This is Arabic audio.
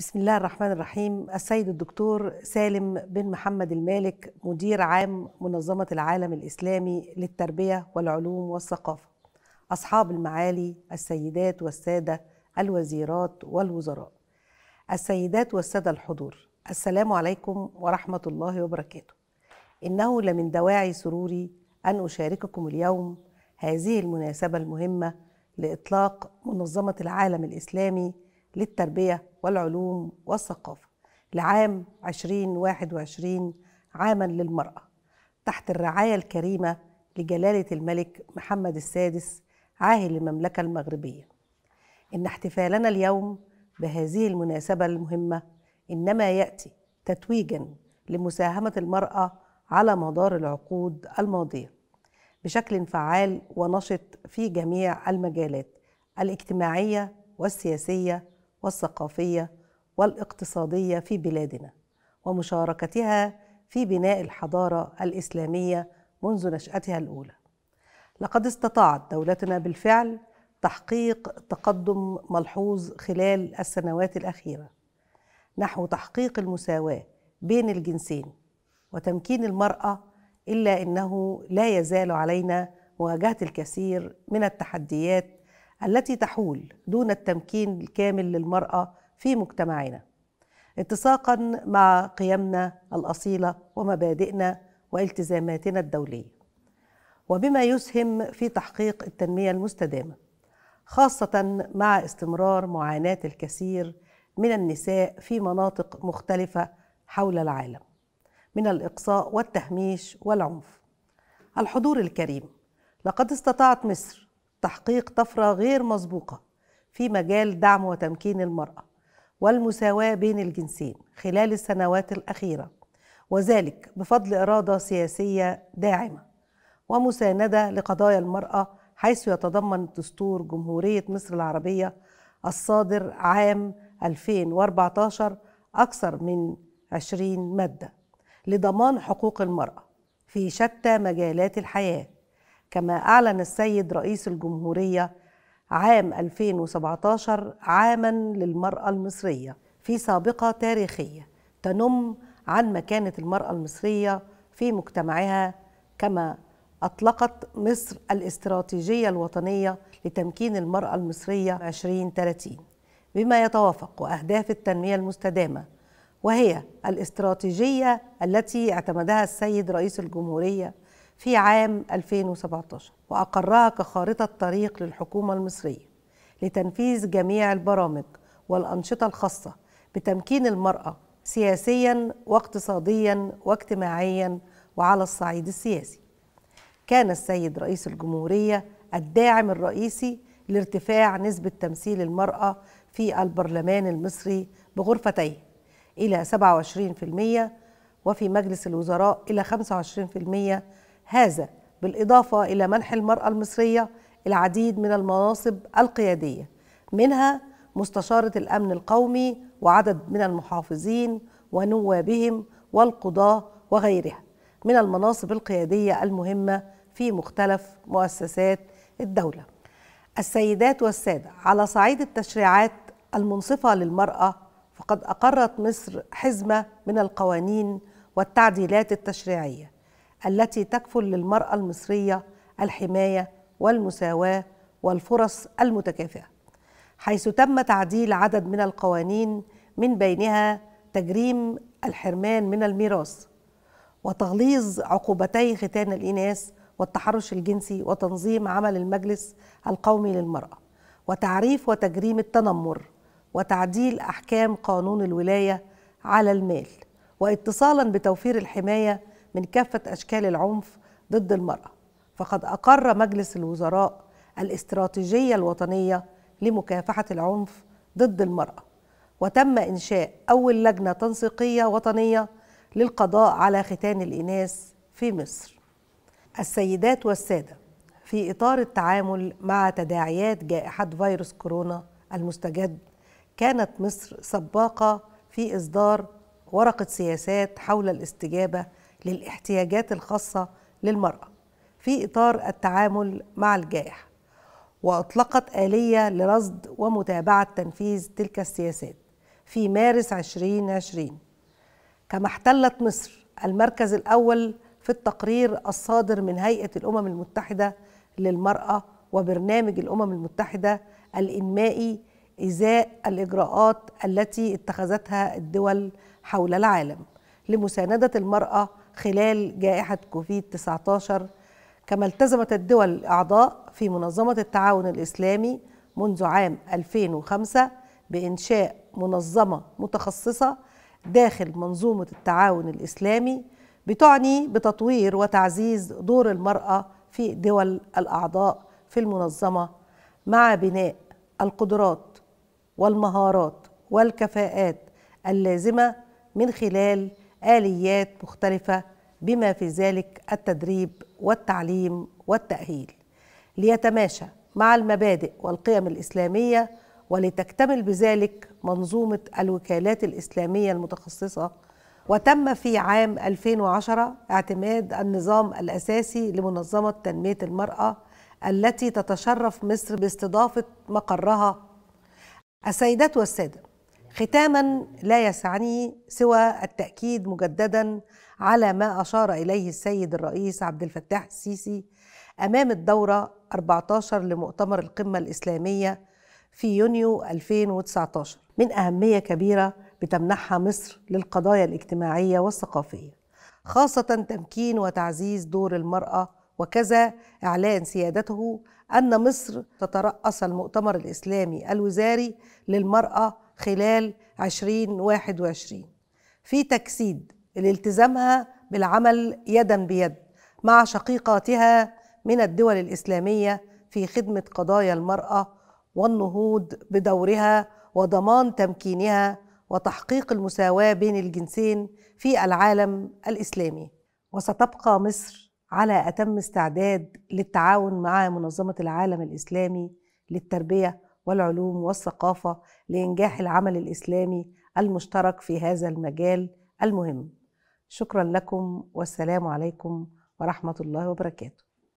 بسم الله الرحمن الرحيم السيد الدكتور سالم بن محمد المالك مدير عام منظمة العالم الإسلامي للتربية والعلوم والثقافة أصحاب المعالي السيدات والسادة الوزيرات والوزراء السيدات والسادة الحضور السلام عليكم ورحمة الله وبركاته إنه لمن دواعي سروري أن أشارككم اليوم هذه المناسبة المهمة لإطلاق منظمة العالم الإسلامي للتربية والعلوم والثقافة لعام 2021 عاما للمرأة تحت الرعاية الكريمة لجلالة الملك محمد السادس عاهل المملكة المغربية إن احتفالنا اليوم بهذه المناسبة المهمة إنما يأتي تتويجا لمساهمة المرأة على مدار العقود الماضية بشكل فعال ونشط في جميع المجالات الاجتماعية والسياسية والثقافيه والاقتصاديه في بلادنا ومشاركتها في بناء الحضاره الاسلاميه منذ نشاتها الاولى لقد استطاعت دولتنا بالفعل تحقيق تقدم ملحوظ خلال السنوات الاخيره نحو تحقيق المساواه بين الجنسين وتمكين المراه الا انه لا يزال علينا مواجهه الكثير من التحديات التي تحول دون التمكين الكامل للمرأة في مجتمعنا اتساقا مع قيمنا الأصيلة ومبادئنا والتزاماتنا الدولية وبما يسهم في تحقيق التنمية المستدامة خاصة مع استمرار معاناة الكثير من النساء في مناطق مختلفة حول العالم من الإقصاء والتهميش والعنف الحضور الكريم لقد استطاعت مصر تحقيق طفره غير مسبوقه في مجال دعم وتمكين المراه والمساواه بين الجنسين خلال السنوات الاخيره وذلك بفضل اراده سياسيه داعمه ومسانده لقضايا المراه حيث يتضمن الدستور جمهوريه مصر العربيه الصادر عام 2014 اكثر من 20 ماده لضمان حقوق المراه في شتى مجالات الحياه كما أعلن السيد رئيس الجمهورية عام 2017 عاما للمرأة المصرية في سابقة تاريخية تنم عن مكانة المرأة المصرية في مجتمعها كما أطلقت مصر الاستراتيجية الوطنية لتمكين المرأة المصرية 2030 بما يتوافق وأهداف التنمية المستدامة وهي الاستراتيجية التي اعتمدها السيد رئيس الجمهورية في عام 2017 وأقرها كخارطة طريق للحكومة المصرية لتنفيذ جميع البرامج والأنشطة الخاصة بتمكين المرأة سياسيا واقتصاديا واجتماعيا وعلى الصعيد السياسي كان السيد رئيس الجمهورية الداعم الرئيسي لارتفاع نسبة تمثيل المرأة في البرلمان المصري بغرفتيه إلى 27% وفي مجلس الوزراء إلى 25% هذا بالإضافة إلى منح المرأة المصرية العديد من المناصب القيادية منها مستشارة الأمن القومي وعدد من المحافظين ونوابهم والقضاة وغيرها من المناصب القيادية المهمة في مختلف مؤسسات الدولة السيدات والسادة على صعيد التشريعات المنصفة للمرأة فقد أقرت مصر حزمة من القوانين والتعديلات التشريعية التي تكفل للمرأة المصرية الحماية والمساواة والفرص المتكافئة حيث تم تعديل عدد من القوانين من بينها تجريم الحرمان من الميراث وتغليظ عقوبتي ختان الإناث والتحرش الجنسي وتنظيم عمل المجلس القومي للمرأة وتعريف وتجريم التنمر وتعديل أحكام قانون الولاية على المال واتصالا بتوفير الحماية من كافة أشكال العنف ضد المرأة فقد أقر مجلس الوزراء الاستراتيجية الوطنية لمكافحة العنف ضد المرأة وتم إنشاء أول لجنة تنسيقية وطنية للقضاء على ختان الإناث في مصر السيدات والسادة في إطار التعامل مع تداعيات جائحة فيروس كورونا المستجد كانت مصر سباقة في إصدار ورقة سياسات حول الاستجابة للاحتياجات الخاصة للمرأة في إطار التعامل مع الجائحة وأطلقت آلية لرصد ومتابعة تنفيذ تلك السياسات في مارس 2020 كما احتلت مصر المركز الأول في التقرير الصادر من هيئة الأمم المتحدة للمرأة وبرنامج الأمم المتحدة الإنمائي إزاء الإجراءات التي اتخذتها الدول حول العالم لمساندة المرأة خلال جائحة كوفيد 19 كما التزمت الدول الأعضاء في منظمة التعاون الإسلامي منذ عام 2005 بإنشاء منظمة متخصصة داخل منظومة التعاون الإسلامي بتعني بتطوير وتعزيز دور المرأة في دول الأعضاء في المنظمة مع بناء القدرات والمهارات والكفاءات اللازمة من خلال آليات مختلفة بما في ذلك التدريب والتعليم والتأهيل ليتماشى مع المبادئ والقيم الإسلامية ولتكتمل بذلك منظومة الوكالات الإسلامية المتخصصة وتم في عام 2010 اعتماد النظام الأساسي لمنظمة تنمية المرأة التي تتشرف مصر باستضافة مقرها السيدات والسادة ختاما لا يسعني سوى التاكيد مجددا على ما اشار اليه السيد الرئيس عبد الفتاح السيسي امام الدوره 14 لمؤتمر القمه الاسلاميه في يونيو 2019 من اهميه كبيره بتمنحها مصر للقضايا الاجتماعيه والثقافيه خاصه تمكين وتعزيز دور المراه وكذا اعلان سيادته ان مصر تتراس المؤتمر الاسلامي الوزاري للمراه خلال 2021 في تجسيد لالتزامها بالعمل يدا بيد مع شقيقاتها من الدول الإسلامية في خدمة قضايا المرأة والنهوض بدورها وضمان تمكينها وتحقيق المساواة بين الجنسين في العالم الإسلامي وستبقى مصر على أتم استعداد للتعاون مع منظمة العالم الإسلامي للتربية والعلوم والثقافة لإنجاح العمل الإسلامي المشترك في هذا المجال المهم شكرا لكم والسلام عليكم ورحمة الله وبركاته